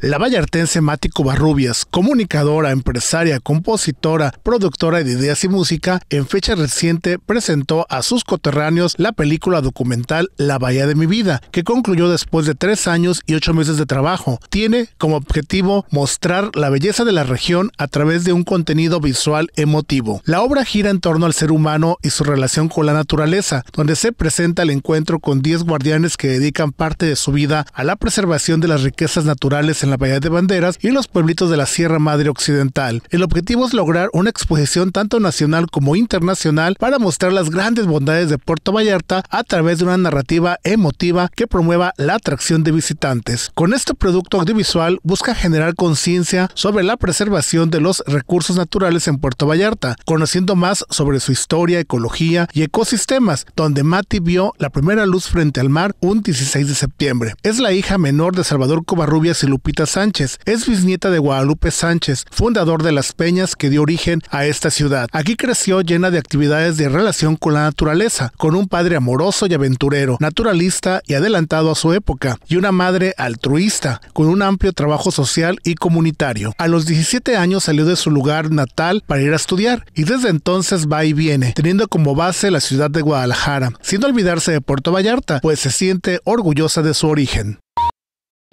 La vallartense Mático barrubias comunicadora, empresaria, compositora, productora de ideas y música, en fecha reciente presentó a sus coterráneos la película documental La Bahía de mi vida, que concluyó después de tres años y ocho meses de trabajo. Tiene como objetivo mostrar la belleza de la región a través de un contenido visual emotivo. La obra gira en torno al ser humano y su relación con la naturaleza, donde se presenta el encuentro con 10 guardianes que dedican parte de su vida a la preservación de las riquezas naturales en la Bahía de Banderas y en los pueblitos de la Sierra Madre Occidental. El objetivo es lograr una exposición tanto nacional como internacional para mostrar las grandes bondades de Puerto Vallarta a través de una narrativa emotiva que promueva la atracción de visitantes. Con este producto audiovisual busca generar conciencia sobre la preservación de los recursos naturales en Puerto Vallarta, conociendo más sobre su historia, ecología y ecosistemas, donde Mati vio la primera luz frente al mar un 16 de septiembre. Es la hija menor de Salvador Covarrubias y Lupita Sánchez. Es bisnieta de Guadalupe Sánchez, fundador de Las Peñas que dio origen a esta ciudad. Aquí creció llena de actividades de relación con la naturaleza, con un padre amoroso y aventurero, naturalista y adelantado a su época, y una madre altruista, con un amplio trabajo social y comunitario. A los 17 años salió de su lugar natal para ir a estudiar, y desde entonces va y viene, teniendo como base la ciudad de Guadalajara, sin olvidarse de Puerto Vallarta, pues se siente orgullosa de su origen.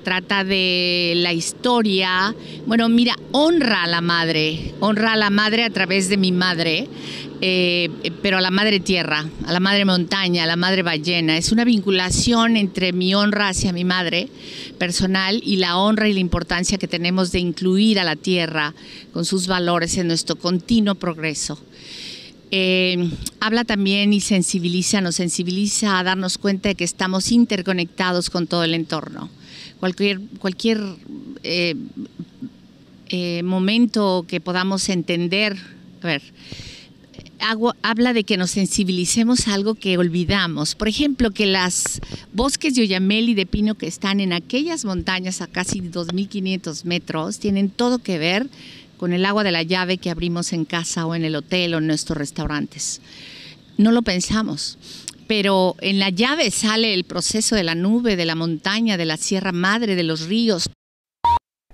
Trata de la historia. Bueno, mira, honra a la madre, honra a la madre a través de mi madre, eh, pero a la madre tierra, a la madre montaña, a la madre ballena. Es una vinculación entre mi honra hacia mi madre personal y la honra y la importancia que tenemos de incluir a la tierra con sus valores en nuestro continuo progreso. Eh, habla también y sensibiliza, nos sensibiliza a darnos cuenta de que estamos interconectados con todo el entorno cualquier, cualquier eh, eh, momento que podamos entender, a ver, habla de que nos sensibilicemos a algo que olvidamos. Por ejemplo, que las bosques de Oyamel y de Pino que están en aquellas montañas a casi 2.500 metros tienen todo que ver con el agua de la llave que abrimos en casa o en el hotel o en nuestros restaurantes. No lo pensamos pero en la llave sale el proceso de la nube, de la montaña, de la sierra madre, de los ríos,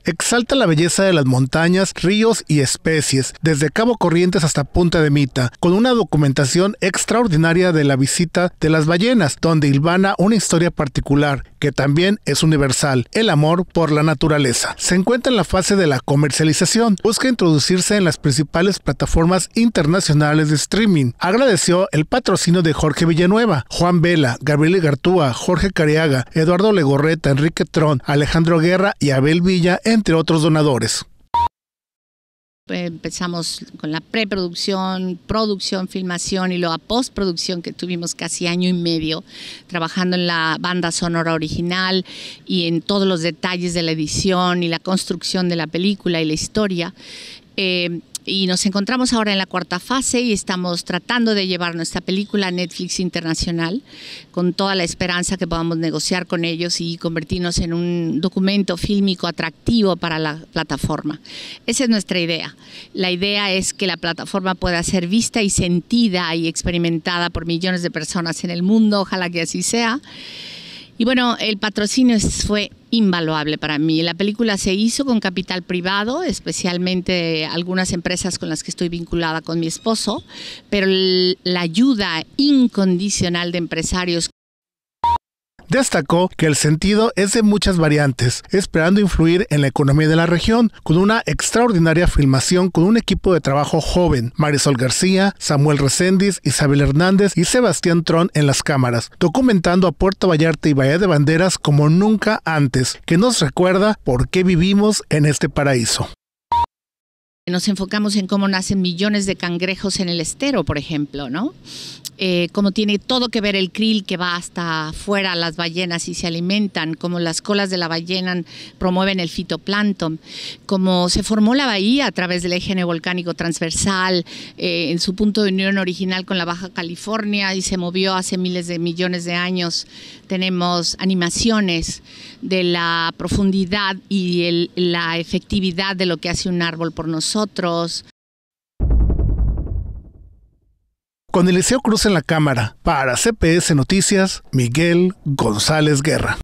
Exalta la belleza de las montañas, ríos y especies, desde Cabo Corrientes hasta Punta de Mita, con una documentación extraordinaria de la visita de las ballenas, donde hilvana una historia particular, que también es universal, el amor por la naturaleza. Se encuentra en la fase de la comercialización, busca introducirse en las principales plataformas internacionales de streaming. Agradeció el patrocinio de Jorge Villanueva, Juan Vela, Gabriel Gartúa, Jorge Cariaga, Eduardo Legorreta, Enrique Tron, Alejandro Guerra y Abel Villa, entre otros donadores. Empezamos con la preproducción, producción, filmación y luego a postproducción que tuvimos casi año y medio trabajando en la banda sonora original y en todos los detalles de la edición y la construcción de la película y la historia. Eh, y nos encontramos ahora en la cuarta fase y estamos tratando de llevar nuestra película a Netflix Internacional con toda la esperanza que podamos negociar con ellos y convertirnos en un documento fílmico atractivo para la plataforma. Esa es nuestra idea. La idea es que la plataforma pueda ser vista y sentida y experimentada por millones de personas en el mundo, ojalá que así sea. Y bueno, el patrocinio fue invaluable para mí. La película se hizo con capital privado, especialmente algunas empresas con las que estoy vinculada con mi esposo, pero la ayuda incondicional de empresarios Destacó que el sentido es de muchas variantes, esperando influir en la economía de la región, con una extraordinaria filmación con un equipo de trabajo joven, Marisol García, Samuel Reséndiz, Isabel Hernández y Sebastián Tron en las cámaras, documentando a Puerto Vallarta y Bahía de Banderas como nunca antes, que nos recuerda por qué vivimos en este paraíso. Nos enfocamos en cómo nacen millones de cangrejos en el estero, por ejemplo, ¿no? Eh, cómo tiene todo que ver el krill que va hasta afuera, las ballenas y se alimentan, cómo las colas de la ballena promueven el fitoplancton, cómo se formó la bahía a través del eje volcánico transversal eh, en su punto de unión original con la Baja California y se movió hace miles de millones de años. Tenemos animaciones de la profundidad y la efectividad de lo que hace un árbol por nosotros nosotros. Con Eliseo Cruz en la cámara, para CPS Noticias, Miguel González Guerra.